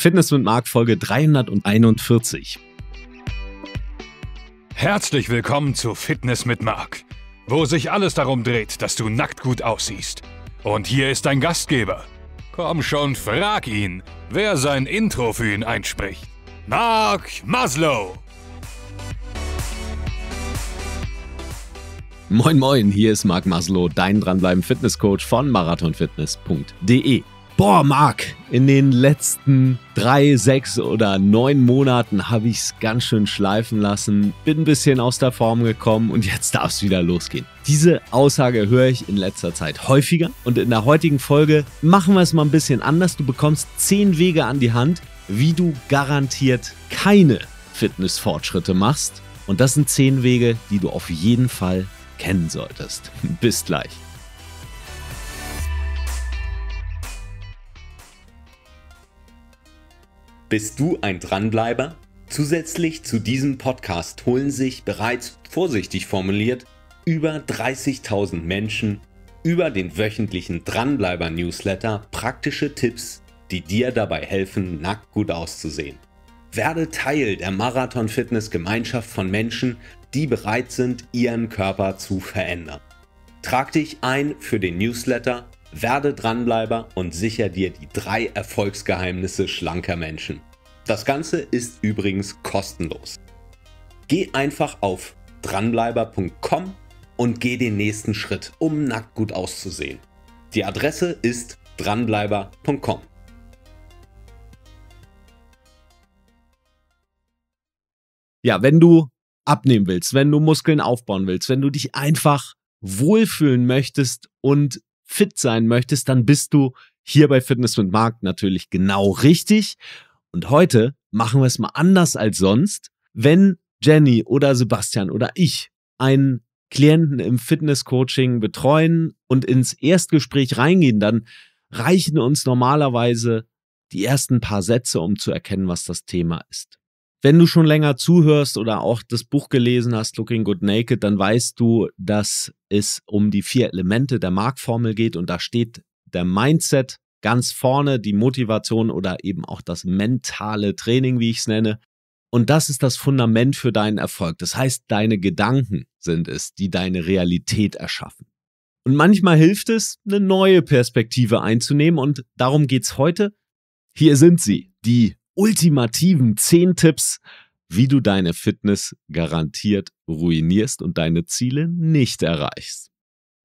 Fitness mit Marc Folge 341. Herzlich willkommen zu Fitness mit Marc, wo sich alles darum dreht, dass du nackt gut aussiehst. Und hier ist dein Gastgeber. Komm schon, frag ihn, wer sein Intro für ihn einspricht. Marc Maslow. Moin moin, hier ist Marc Maslow, dein dranbleiben Fitnesscoach von marathonfitness.de. Boah, Marc, in den letzten drei, sechs oder neun Monaten habe ich es ganz schön schleifen lassen, bin ein bisschen aus der Form gekommen und jetzt darf es wieder losgehen. Diese Aussage höre ich in letzter Zeit häufiger und in der heutigen Folge machen wir es mal ein bisschen anders. Du bekommst zehn Wege an die Hand, wie du garantiert keine Fitnessfortschritte machst. Und das sind zehn Wege, die du auf jeden Fall kennen solltest. Bis gleich. Bist du ein Dranbleiber? Zusätzlich zu diesem Podcast holen sich bereits vorsichtig formuliert über 30.000 Menschen über den wöchentlichen Dranbleiber-Newsletter praktische Tipps, die dir dabei helfen, nackt gut auszusehen. Werde Teil der Marathon-Fitness-Gemeinschaft von Menschen, die bereit sind, ihren Körper zu verändern. Trag dich ein für den Newsletter werde Dranbleiber und sicher dir die drei Erfolgsgeheimnisse schlanker Menschen. Das Ganze ist übrigens kostenlos. Geh einfach auf dranbleiber.com und geh den nächsten Schritt, um nackt gut auszusehen. Die Adresse ist dranbleiber.com. Ja, wenn du abnehmen willst, wenn du Muskeln aufbauen willst, wenn du dich einfach wohlfühlen möchtest und fit sein möchtest, dann bist du hier bei Fitness mit Marc natürlich genau richtig. Und heute machen wir es mal anders als sonst. Wenn Jenny oder Sebastian oder ich einen Klienten im Fitnesscoaching betreuen und ins Erstgespräch reingehen, dann reichen uns normalerweise die ersten paar Sätze, um zu erkennen, was das Thema ist. Wenn du schon länger zuhörst oder auch das Buch gelesen hast, Looking Good Naked, dann weißt du, dass es um die vier Elemente der Marktformel geht und da steht der Mindset ganz vorne, die Motivation oder eben auch das mentale Training, wie ich es nenne. Und das ist das Fundament für deinen Erfolg. Das heißt, deine Gedanken sind es, die deine Realität erschaffen. Und manchmal hilft es, eine neue Perspektive einzunehmen und darum geht es heute. Hier sind sie, die ultimativen 10 Tipps, wie du deine Fitness garantiert ruinierst und deine Ziele nicht erreichst.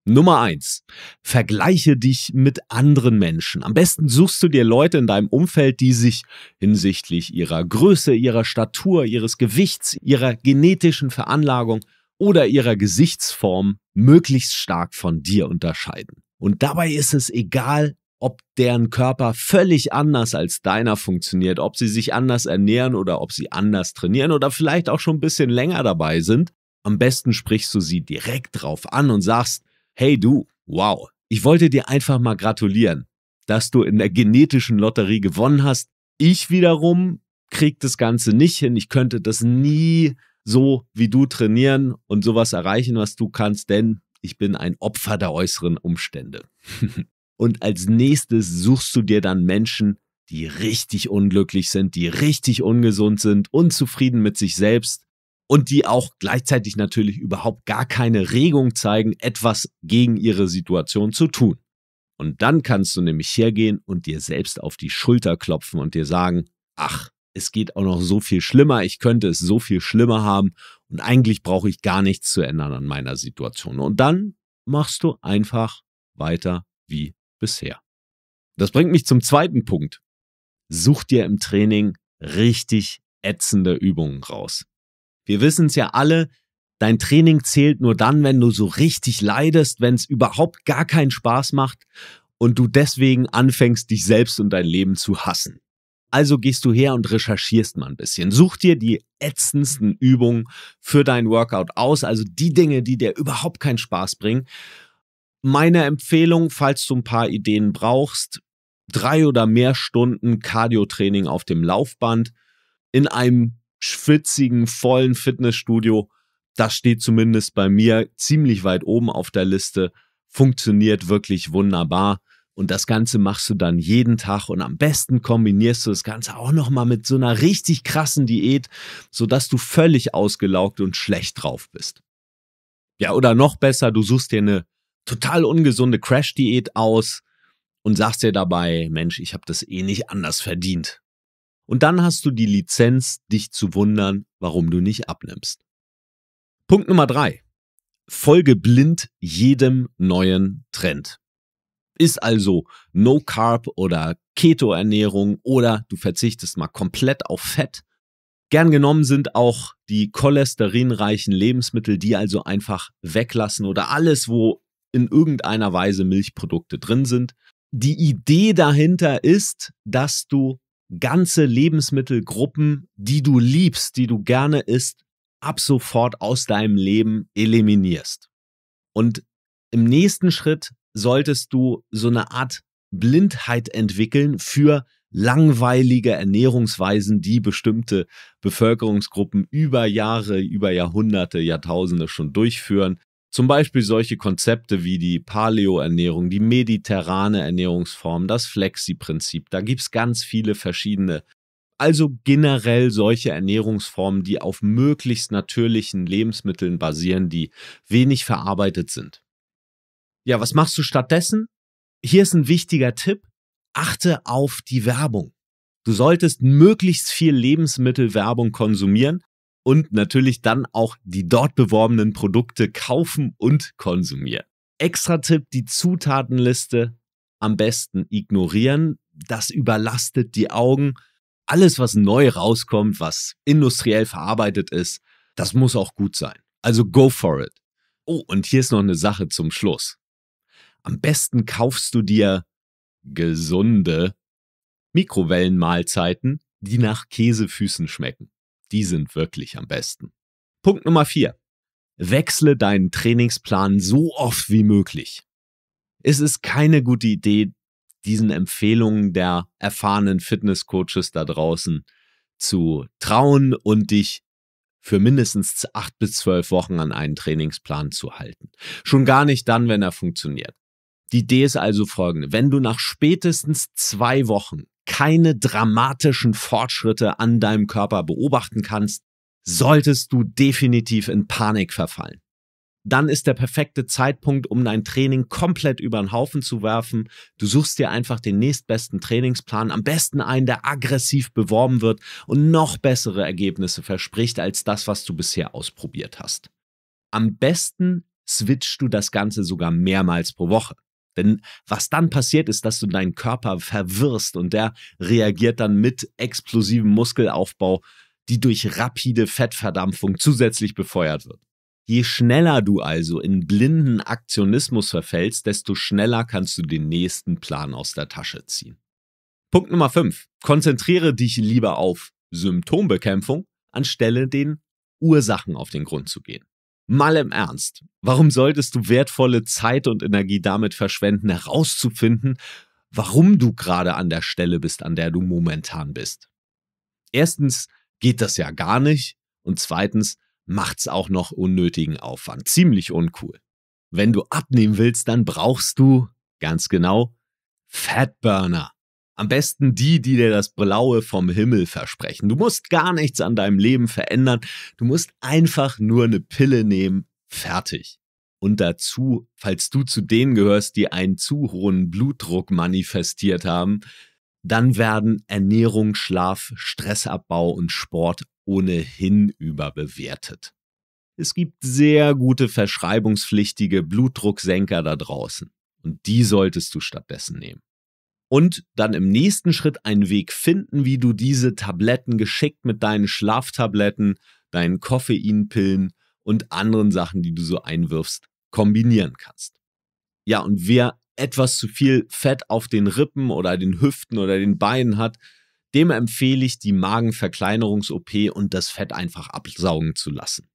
Nummer eins: Vergleiche dich mit anderen Menschen. Am besten suchst du dir Leute in deinem Umfeld, die sich hinsichtlich ihrer Größe, ihrer Statur, ihres Gewichts, ihrer genetischen Veranlagung oder ihrer Gesichtsform möglichst stark von dir unterscheiden. Und dabei ist es egal, ob deren Körper völlig anders als deiner funktioniert, ob sie sich anders ernähren oder ob sie anders trainieren oder vielleicht auch schon ein bisschen länger dabei sind. Am besten sprichst du sie direkt drauf an und sagst, hey du, wow, ich wollte dir einfach mal gratulieren, dass du in der genetischen Lotterie gewonnen hast. Ich wiederum krieg das Ganze nicht hin. Ich könnte das nie so wie du trainieren und sowas erreichen, was du kannst, denn ich bin ein Opfer der äußeren Umstände. Und als nächstes suchst du dir dann Menschen, die richtig unglücklich sind, die richtig ungesund sind, unzufrieden mit sich selbst und die auch gleichzeitig natürlich überhaupt gar keine Regung zeigen, etwas gegen ihre Situation zu tun. Und dann kannst du nämlich hergehen und dir selbst auf die Schulter klopfen und dir sagen, ach, es geht auch noch so viel schlimmer, ich könnte es so viel schlimmer haben und eigentlich brauche ich gar nichts zu ändern an meiner Situation. Und dann machst du einfach weiter wie bisher. Das bringt mich zum zweiten Punkt. Such dir im Training richtig ätzende Übungen raus. Wir wissen es ja alle, dein Training zählt nur dann, wenn du so richtig leidest, wenn es überhaupt gar keinen Spaß macht und du deswegen anfängst, dich selbst und dein Leben zu hassen. Also gehst du her und recherchierst mal ein bisschen. Such dir die ätzendsten Übungen für dein Workout aus, also die Dinge, die dir überhaupt keinen Spaß bringen meine Empfehlung, falls du ein paar Ideen brauchst, drei oder mehr Stunden Cardio-Training auf dem Laufband in einem schwitzigen, vollen Fitnessstudio. Das steht zumindest bei mir ziemlich weit oben auf der Liste. Funktioniert wirklich wunderbar. Und das Ganze machst du dann jeden Tag und am besten kombinierst du das Ganze auch nochmal mit so einer richtig krassen Diät, sodass du völlig ausgelaugt und schlecht drauf bist. Ja, oder noch besser, du suchst dir eine total ungesunde Crash-Diät aus und sagst dir dabei, Mensch, ich habe das eh nicht anders verdient. Und dann hast du die Lizenz, dich zu wundern, warum du nicht abnimmst. Punkt Nummer drei: Folge blind jedem neuen Trend. Ist also No Carb oder Keto-Ernährung oder du verzichtest mal komplett auf Fett. Gern genommen sind auch die cholesterinreichen Lebensmittel, die also einfach weglassen oder alles, wo in irgendeiner Weise Milchprodukte drin sind. Die Idee dahinter ist, dass du ganze Lebensmittelgruppen, die du liebst, die du gerne isst, ab sofort aus deinem Leben eliminierst. Und im nächsten Schritt solltest du so eine Art Blindheit entwickeln für langweilige Ernährungsweisen, die bestimmte Bevölkerungsgruppen über Jahre, über Jahrhunderte, Jahrtausende schon durchführen. Zum Beispiel solche Konzepte wie die Paleo-Ernährung, die mediterrane Ernährungsform, das Flexi-Prinzip. Da gibt es ganz viele verschiedene. Also generell solche Ernährungsformen, die auf möglichst natürlichen Lebensmitteln basieren, die wenig verarbeitet sind. Ja, was machst du stattdessen? Hier ist ein wichtiger Tipp. Achte auf die Werbung. Du solltest möglichst viel Lebensmittelwerbung konsumieren, und natürlich dann auch die dort beworbenen Produkte kaufen und konsumieren. Extra Tipp, die Zutatenliste am besten ignorieren. Das überlastet die Augen. Alles, was neu rauskommt, was industriell verarbeitet ist, das muss auch gut sein. Also go for it. Oh, und hier ist noch eine Sache zum Schluss. Am besten kaufst du dir gesunde Mikrowellenmahlzeiten, die nach Käsefüßen schmecken die sind wirklich am besten. Punkt Nummer 4. Wechsle deinen Trainingsplan so oft wie möglich. Es ist keine gute Idee, diesen Empfehlungen der erfahrenen Fitnesscoaches da draußen zu trauen und dich für mindestens acht bis zwölf Wochen an einen Trainingsplan zu halten. Schon gar nicht dann, wenn er funktioniert. Die Idee ist also folgende. Wenn du nach spätestens zwei Wochen keine dramatischen Fortschritte an deinem Körper beobachten kannst, solltest du definitiv in Panik verfallen. Dann ist der perfekte Zeitpunkt, um dein Training komplett über den Haufen zu werfen. Du suchst dir einfach den nächstbesten Trainingsplan, am besten einen, der aggressiv beworben wird und noch bessere Ergebnisse verspricht als das, was du bisher ausprobiert hast. Am besten switchst du das Ganze sogar mehrmals pro Woche. Denn was dann passiert ist, dass du deinen Körper verwirrst und der reagiert dann mit explosivem Muskelaufbau, die durch rapide Fettverdampfung zusätzlich befeuert wird. Je schneller du also in blinden Aktionismus verfällst, desto schneller kannst du den nächsten Plan aus der Tasche ziehen. Punkt Nummer 5. Konzentriere dich lieber auf Symptombekämpfung, anstelle den Ursachen auf den Grund zu gehen. Mal im Ernst, warum solltest du wertvolle Zeit und Energie damit verschwenden, herauszufinden, warum du gerade an der Stelle bist, an der du momentan bist? Erstens geht das ja gar nicht und zweitens macht es auch noch unnötigen Aufwand. Ziemlich uncool. Wenn du abnehmen willst, dann brauchst du, ganz genau, Fatburner. Am besten die, die dir das Blaue vom Himmel versprechen. Du musst gar nichts an deinem Leben verändern. Du musst einfach nur eine Pille nehmen. Fertig. Und dazu, falls du zu denen gehörst, die einen zu hohen Blutdruck manifestiert haben, dann werden Ernährung, Schlaf, Stressabbau und Sport ohnehin überbewertet. Es gibt sehr gute verschreibungspflichtige Blutdrucksenker da draußen und die solltest du stattdessen nehmen und dann im nächsten Schritt einen Weg finden, wie du diese Tabletten geschickt mit deinen Schlaftabletten, deinen Koffeinpillen und anderen Sachen, die du so einwirfst, kombinieren kannst. Ja, und wer etwas zu viel Fett auf den Rippen oder den Hüften oder den Beinen hat, dem empfehle ich die Magenverkleinerungs-OP und das Fett einfach absaugen zu lassen.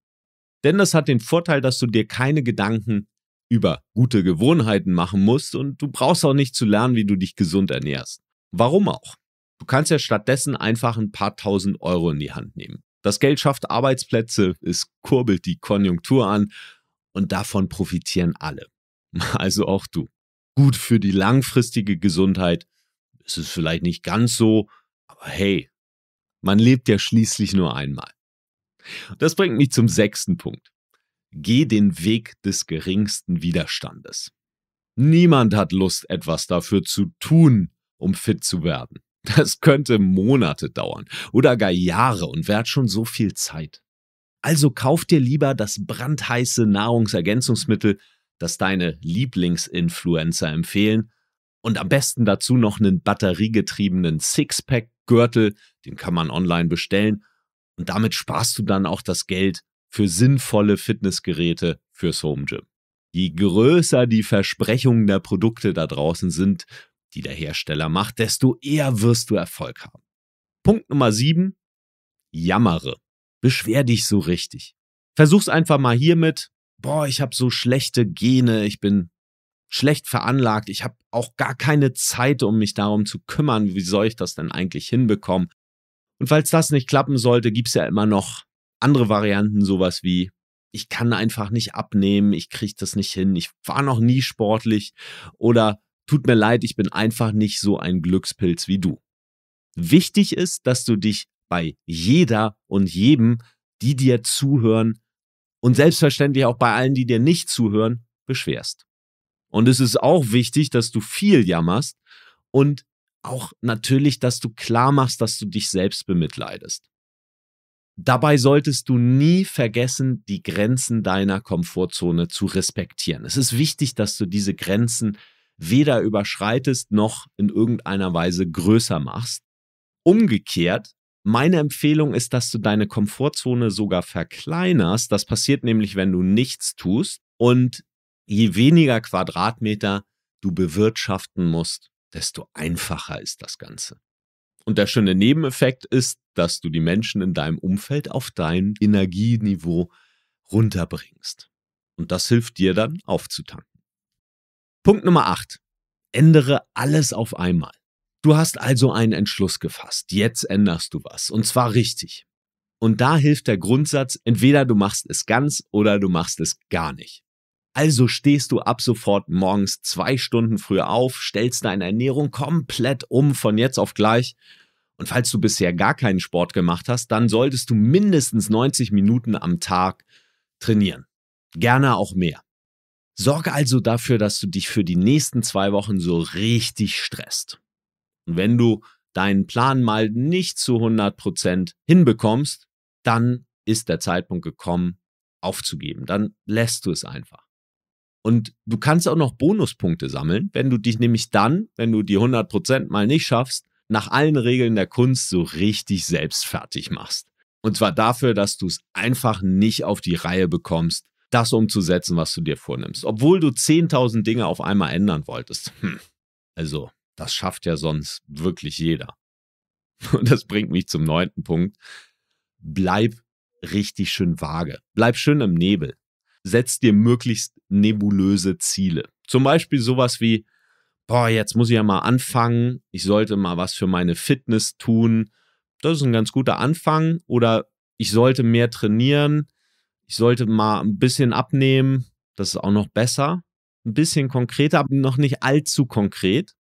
Denn das hat den Vorteil, dass du dir keine Gedanken über gute Gewohnheiten machen musst und du brauchst auch nicht zu lernen, wie du dich gesund ernährst. Warum auch? Du kannst ja stattdessen einfach ein paar tausend Euro in die Hand nehmen. Das Geld schafft Arbeitsplätze, es kurbelt die Konjunktur an und davon profitieren alle. Also auch du. Gut für die langfristige Gesundheit ist es vielleicht nicht ganz so, aber hey, man lebt ja schließlich nur einmal. Das bringt mich zum sechsten Punkt geh den Weg des geringsten Widerstandes. Niemand hat Lust, etwas dafür zu tun, um fit zu werden. Das könnte Monate dauern oder gar Jahre und währt schon so viel Zeit. Also kauf dir lieber das brandheiße Nahrungsergänzungsmittel, das deine Lieblingsinfluencer empfehlen und am besten dazu noch einen batteriegetriebenen Sixpack-Gürtel, den kann man online bestellen und damit sparst du dann auch das Geld für sinnvolle Fitnessgeräte fürs Home Gym. Je größer die Versprechungen der Produkte da draußen sind, die der Hersteller macht, desto eher wirst du Erfolg haben. Punkt Nummer 7. Jammere. Beschwer dich so richtig. Versuch's einfach mal hiermit. Boah, ich habe so schlechte Gene, ich bin schlecht veranlagt, ich habe auch gar keine Zeit, um mich darum zu kümmern, wie soll ich das denn eigentlich hinbekommen? Und falls das nicht klappen sollte, gibt's ja immer noch andere Varianten, sowas wie, ich kann einfach nicht abnehmen, ich kriege das nicht hin, ich war noch nie sportlich oder tut mir leid, ich bin einfach nicht so ein Glückspilz wie du. Wichtig ist, dass du dich bei jeder und jedem, die dir zuhören und selbstverständlich auch bei allen, die dir nicht zuhören, beschwerst. Und es ist auch wichtig, dass du viel jammerst und auch natürlich, dass du klar machst, dass du dich selbst bemitleidest. Dabei solltest du nie vergessen, die Grenzen deiner Komfortzone zu respektieren. Es ist wichtig, dass du diese Grenzen weder überschreitest noch in irgendeiner Weise größer machst. Umgekehrt, meine Empfehlung ist, dass du deine Komfortzone sogar verkleinerst. Das passiert nämlich, wenn du nichts tust. Und je weniger Quadratmeter du bewirtschaften musst, desto einfacher ist das Ganze. Und der schöne Nebeneffekt ist, dass du die Menschen in deinem Umfeld auf dein Energieniveau runterbringst. Und das hilft dir dann aufzutanken. Punkt Nummer 8. Ändere alles auf einmal. Du hast also einen Entschluss gefasst. Jetzt änderst du was. Und zwar richtig. Und da hilft der Grundsatz, entweder du machst es ganz oder du machst es gar nicht. Also stehst du ab sofort morgens zwei Stunden früher auf, stellst deine Ernährung komplett um von jetzt auf gleich. Und falls du bisher gar keinen Sport gemacht hast, dann solltest du mindestens 90 Minuten am Tag trainieren. Gerne auch mehr. Sorge also dafür, dass du dich für die nächsten zwei Wochen so richtig stresst. Und wenn du deinen Plan mal nicht zu 100% hinbekommst, dann ist der Zeitpunkt gekommen, aufzugeben. Dann lässt du es einfach. Und du kannst auch noch Bonuspunkte sammeln, wenn du dich nämlich dann, wenn du die 100% mal nicht schaffst, nach allen Regeln der Kunst so richtig selbst fertig machst. Und zwar dafür, dass du es einfach nicht auf die Reihe bekommst, das umzusetzen, was du dir vornimmst. Obwohl du 10.000 Dinge auf einmal ändern wolltest. Hm. Also, das schafft ja sonst wirklich jeder. Und das bringt mich zum neunten Punkt. Bleib richtig schön vage. Bleib schön im Nebel setz dir möglichst nebulöse Ziele. Zum Beispiel sowas wie, boah, jetzt muss ich ja mal anfangen, ich sollte mal was für meine Fitness tun. Das ist ein ganz guter Anfang. Oder ich sollte mehr trainieren, ich sollte mal ein bisschen abnehmen, das ist auch noch besser. Ein bisschen konkreter, aber noch nicht allzu konkret.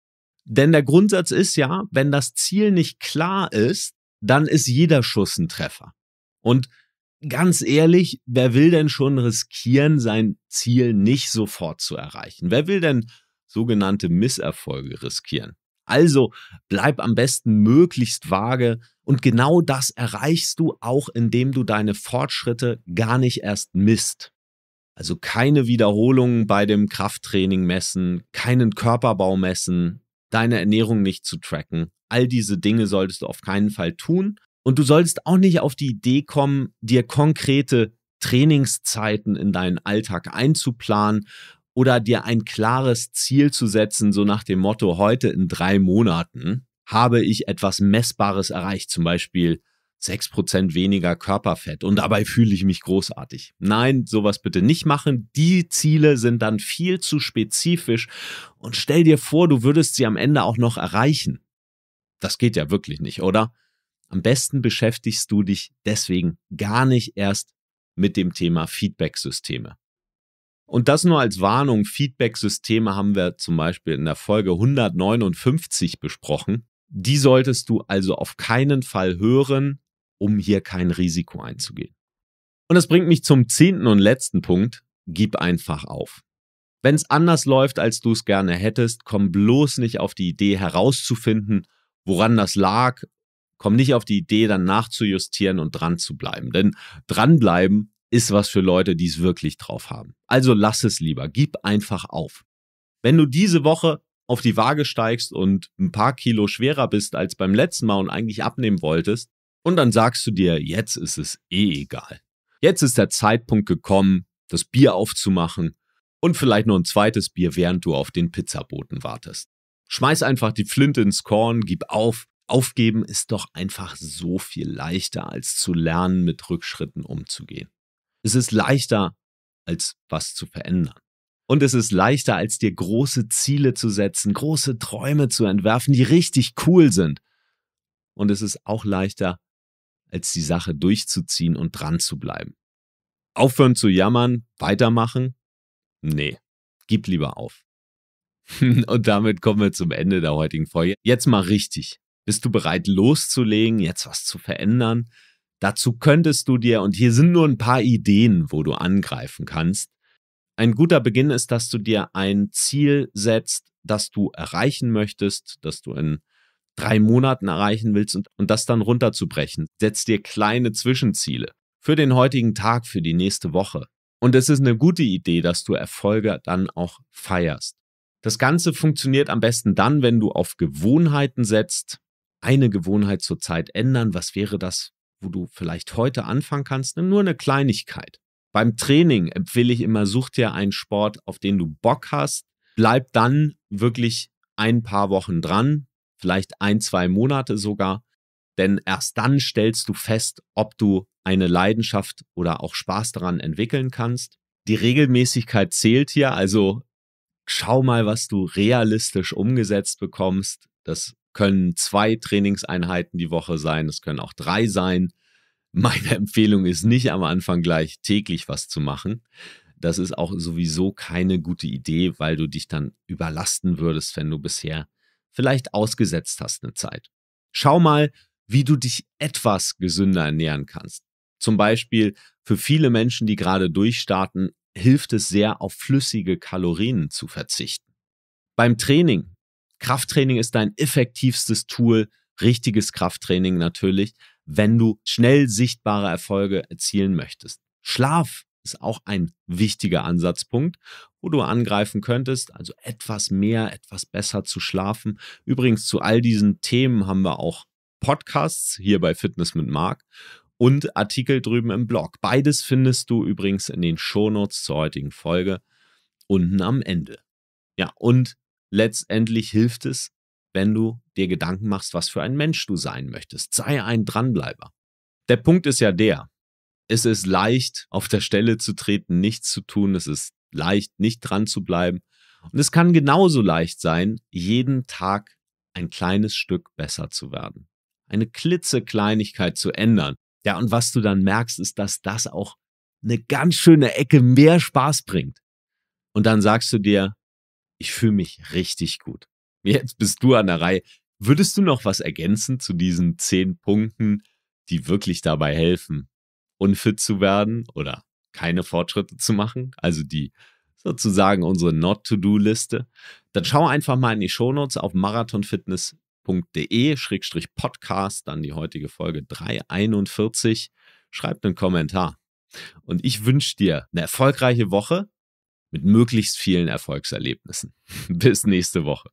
Denn der Grundsatz ist ja, wenn das Ziel nicht klar ist, dann ist jeder Schuss ein Treffer. Und ganz ehrlich, wer will denn schon riskieren, sein Ziel nicht sofort zu erreichen? Wer will denn sogenannte Misserfolge riskieren? Also bleib am besten möglichst vage und genau das erreichst du auch, indem du deine Fortschritte gar nicht erst misst. Also keine Wiederholungen bei dem Krafttraining messen, keinen Körperbau messen, deine Ernährung nicht zu tracken. All diese Dinge solltest du auf keinen Fall tun, und du solltest auch nicht auf die Idee kommen, dir konkrete Trainingszeiten in deinen Alltag einzuplanen oder dir ein klares Ziel zu setzen, so nach dem Motto, heute in drei Monaten habe ich etwas Messbares erreicht, zum Beispiel 6% weniger Körperfett und dabei fühle ich mich großartig. Nein, sowas bitte nicht machen. Die Ziele sind dann viel zu spezifisch und stell dir vor, du würdest sie am Ende auch noch erreichen. Das geht ja wirklich nicht, oder? Am besten beschäftigst du dich deswegen gar nicht erst mit dem Thema Feedback-Systeme. Und das nur als Warnung. Feedback-Systeme haben wir zum Beispiel in der Folge 159 besprochen. Die solltest du also auf keinen Fall hören, um hier kein Risiko einzugehen. Und das bringt mich zum zehnten und letzten Punkt. Gib einfach auf. Wenn es anders läuft, als du es gerne hättest, komm bloß nicht auf die Idee herauszufinden, woran das lag komm nicht auf die Idee, dann nachzujustieren und dran zu bleiben. Denn dranbleiben ist was für Leute, die es wirklich drauf haben. Also lass es lieber, gib einfach auf. Wenn du diese Woche auf die Waage steigst und ein paar Kilo schwerer bist als beim letzten Mal und eigentlich abnehmen wolltest, und dann sagst du dir, jetzt ist es eh egal. Jetzt ist der Zeitpunkt gekommen, das Bier aufzumachen und vielleicht noch ein zweites Bier, während du auf den Pizzaboten wartest. Schmeiß einfach die Flinte ins Korn, gib auf Aufgeben ist doch einfach so viel leichter, als zu lernen, mit Rückschritten umzugehen. Es ist leichter, als was zu verändern. Und es ist leichter, als dir große Ziele zu setzen, große Träume zu entwerfen, die richtig cool sind. Und es ist auch leichter, als die Sache durchzuziehen und dran zu bleiben. Aufhören zu jammern, weitermachen? Nee, gib lieber auf. und damit kommen wir zum Ende der heutigen Folge. Jetzt mal richtig. Bist du bereit loszulegen, jetzt was zu verändern? Dazu könntest du dir, und hier sind nur ein paar Ideen, wo du angreifen kannst. Ein guter Beginn ist, dass du dir ein Ziel setzt, das du erreichen möchtest, das du in drei Monaten erreichen willst und, und das dann runterzubrechen. Setz dir kleine Zwischenziele für den heutigen Tag, für die nächste Woche. Und es ist eine gute Idee, dass du Erfolge dann auch feierst. Das Ganze funktioniert am besten dann, wenn du auf Gewohnheiten setzt, eine Gewohnheit zurzeit ändern? Was wäre das, wo du vielleicht heute anfangen kannst? Nimm nur eine Kleinigkeit. Beim Training empfehle ich immer, such dir einen Sport, auf den du Bock hast. Bleib dann wirklich ein paar Wochen dran, vielleicht ein, zwei Monate sogar. Denn erst dann stellst du fest, ob du eine Leidenschaft oder auch Spaß daran entwickeln kannst. Die Regelmäßigkeit zählt hier, also schau mal, was du realistisch umgesetzt bekommst. Das können zwei Trainingseinheiten die Woche sein, es können auch drei sein. Meine Empfehlung ist nicht am Anfang gleich täglich was zu machen. Das ist auch sowieso keine gute Idee, weil du dich dann überlasten würdest, wenn du bisher vielleicht ausgesetzt hast eine Zeit. Schau mal, wie du dich etwas gesünder ernähren kannst. Zum Beispiel für viele Menschen, die gerade durchstarten, hilft es sehr, auf flüssige Kalorien zu verzichten. Beim Training Krafttraining ist dein effektivstes Tool, richtiges Krafttraining natürlich, wenn du schnell sichtbare Erfolge erzielen möchtest. Schlaf ist auch ein wichtiger Ansatzpunkt, wo du angreifen könntest, also etwas mehr, etwas besser zu schlafen. Übrigens zu all diesen Themen haben wir auch Podcasts hier bei Fitness mit Marc und Artikel drüben im Blog. Beides findest du übrigens in den Shownotes zur heutigen Folge unten am Ende. Ja, und letztendlich hilft es, wenn du dir Gedanken machst, was für ein Mensch du sein möchtest. Sei ein Dranbleiber. Der Punkt ist ja der, es ist leicht, auf der Stelle zu treten, nichts zu tun, es ist leicht, nicht dran zu bleiben. Und es kann genauso leicht sein, jeden Tag ein kleines Stück besser zu werden, eine klitzekleinigkeit zu ändern. Ja, und was du dann merkst, ist, dass das auch eine ganz schöne Ecke mehr Spaß bringt. Und dann sagst du dir, ich fühle mich richtig gut. Jetzt bist du an der Reihe. Würdest du noch was ergänzen zu diesen zehn Punkten, die wirklich dabei helfen, unfit zu werden oder keine Fortschritte zu machen? Also die sozusagen unsere Not-to-Do-Liste. Dann schau einfach mal in die Shownotes auf marathonfitness.de-podcast, dann die heutige Folge 341. Schreib einen Kommentar. Und ich wünsche dir eine erfolgreiche Woche mit möglichst vielen Erfolgserlebnissen. Bis nächste Woche.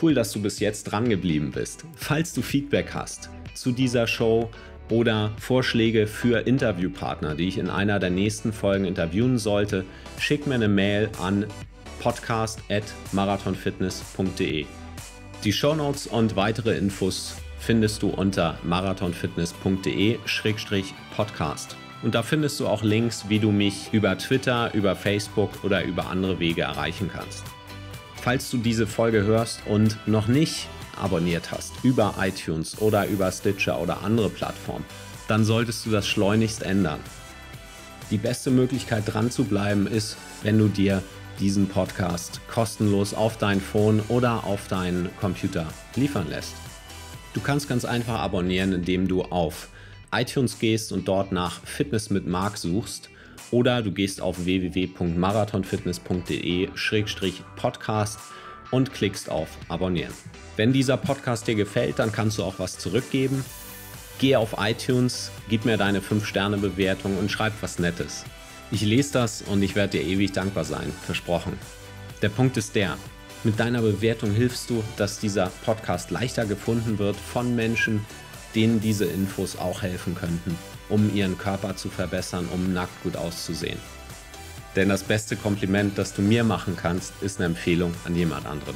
Cool, dass du bis jetzt dran geblieben bist. Falls du Feedback hast zu dieser Show oder Vorschläge für Interviewpartner, die ich in einer der nächsten Folgen interviewen sollte, schick mir eine Mail an podcast@marathonfitness.de. Die Shownotes und weitere Infos findest du unter marathonfitness.de-podcast. Und da findest du auch Links, wie du mich über Twitter, über Facebook oder über andere Wege erreichen kannst. Falls du diese Folge hörst und noch nicht abonniert hast über iTunes oder über Stitcher oder andere Plattformen, dann solltest du das schleunigst ändern. Die beste Möglichkeit dran zu bleiben ist, wenn du dir diesen Podcast kostenlos auf dein Phone oder auf deinen Computer liefern lässt. Du kannst ganz einfach abonnieren, indem du auf iTunes gehst und dort nach Fitness mit Marc suchst oder du gehst auf www.marathonfitness.de-podcast und klickst auf Abonnieren. Wenn dieser Podcast dir gefällt, dann kannst du auch was zurückgeben. Geh auf iTunes, gib mir deine 5-Sterne-Bewertung und schreib was Nettes. Ich lese das und ich werde dir ewig dankbar sein, versprochen. Der Punkt ist der, mit deiner Bewertung hilfst du, dass dieser Podcast leichter gefunden wird von Menschen, denen diese Infos auch helfen könnten, um ihren Körper zu verbessern, um nackt gut auszusehen. Denn das beste Kompliment, das du mir machen kannst, ist eine Empfehlung an jemand anderen.